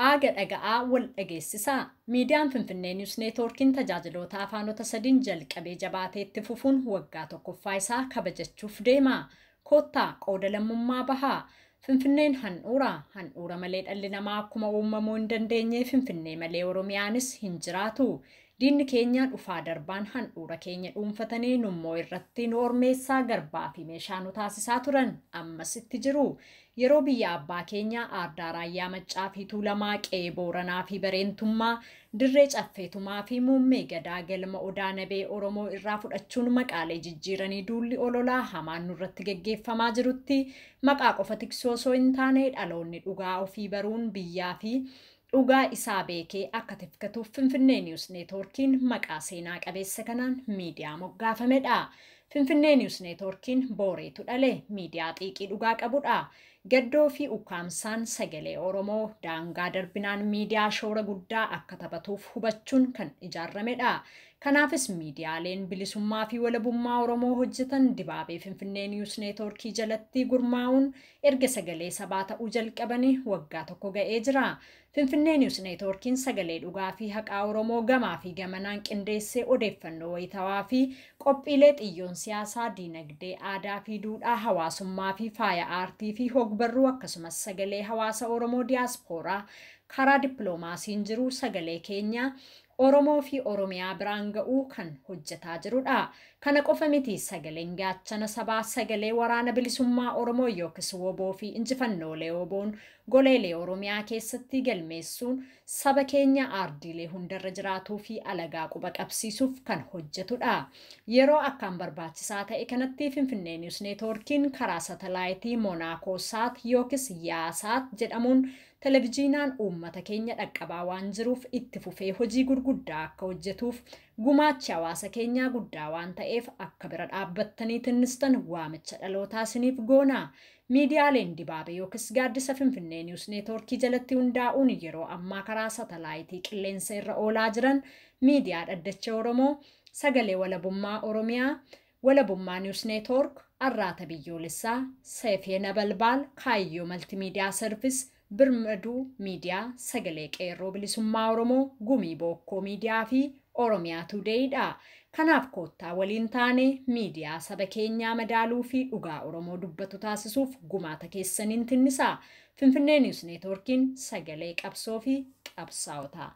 Aaga dhaga'aa wal dhageessisaa. Miidiyaan Finfinnee niws neetworkiin tajaajiloota afaanota sadiin jalqabee itti fufuun waggaa tokkoffaa isaa kabajachuuf deema. Koottaa qooda lammummaa bahaa. Finfinneen handhuura. Handhuura malee dhalli namaa akkuma uumamuu hin dandeenye Finfinnee malee Oromiyaanis hin jiraatu. Diinni keenyaa dhufaa darbaan handhuura keenya dhuunfatanii nummoo irratti nu ormeessaa garbaa fi meeshaa nu taasisaa turan ammas itti jiru. Yeroo biyya abbaa keenyaa aardaa raayyaa maccaa fi tuulamaa qee booranaa fi bareentummaa dirree caffeetumaa fi muummee gadaa galma odaa nabee oromoo irraa fudhachuun maqaalee jijjiiranii duulli ololaa hamaan nurratti gaggeeffamaa jirutti maqaa qofa tiksoo hin taane dhaloonni dhugaa ofii baruun biyyaa fi Dhugaa isaa beekee akka tifkatuuf Finfinnee Niwus Neetwoorkiin maqaa seenaa qabeessa kanaan miidiyaa moggaafamedha. Finfinnee Niwus Neetwoorkiin boreetu dhale miidiyaa xiiqii dhugaa qabudha. Gaddoo fi ukkaamsaan sagalee Oromoo daangaa darbinaan miidiyaa shoora guddaa akka taphatuuf hubachuun kan dha Kanaafis miidiyaaleen bilisummaa fi walabummaa Oromoo hojjetan dibaabee Finfinnee Niwus Neetwoorkii jalatti gurmaa'uun erga sagalee sabaa ta'uu jalqabanii waggaa tokko ga'ee jira. Finfinnee niiwus Neetwoorkiin sagalee dhugaa fi haqaa Oromoo gamaa fi gamanaan qindeessee odeeffannoo wayitawaa fi qophiilee xiyyoon siyaasaa, diinagdee, aadaa fi duudhaa hawaasummaa fi faaya aartii fi barruu akkasumas sagalee hawaasa Oromoo diyaaspooraa karaa dippiloomaasiin jiru sagalee keenya Oromoo fi Oromiyaa biraan ga'uu kan hojjetaa jirudha. Kana qofa miti sagaleen gaachana sabaa sagalee waraana bilisummaa Oromoo yookiis woboo fi injifannoolee woboon goleelee Oromiyaa keessatti galmeessuun saba keenya aardiilee hundarra jiraatuu fi alagaa quba qabsiisuuf kan hojjetudha. Yeroo akkaan barbaachisaa ta'e kanatti Finfinnee Niws neetworkiin karaa satalaayitii Moonaakoo Saat yookiis Yaasaat jedhamuun televijiinaan uummata keenya dhaqqabaa waan jiruuf itti fufee hojii gurguddaa akka hojjetuuf gumaachi hawaasa keenyaa guddaa waan ta'eef akka bira dhaabbattanii tinnistan waamicha dhalootaa isiniif goonaa ሚዲያ ሌን ዲባቤ ዮክስ ጋድሰ ፍንፍኔ ኒውስ ኔትወርክ ጀለቲ ሁንዳኡን የሮ አማከራ ሳተላይቲ ቅሌንሰ ይረ ኦላ ጅረን ሚዲያ ደደቸ ኦሮሞ ሰገሌ ወለቡማ ኦሮሚያ ወለቡማ ኒውስ ኔትወርክ አራተ ልሳ ሴፌ ነበልባል ካዮ መልቲ ሰርቪስ birmaduu miidiyaa sagalee qeerroo bilisummaa oromoo gumii bokkoo miidiyaa fi oromiyaa tuudeeyidha. Kanaaf koottaa waliin taane miidiyaa saba keenyaa madaaluu fi dhugaa oromoo dubbatu taasisuuf gumaata keessaniin tinnisa. Finfinnee Niwus Neetwoorkiin sagalee qabsoo fi qabsaa'otaa.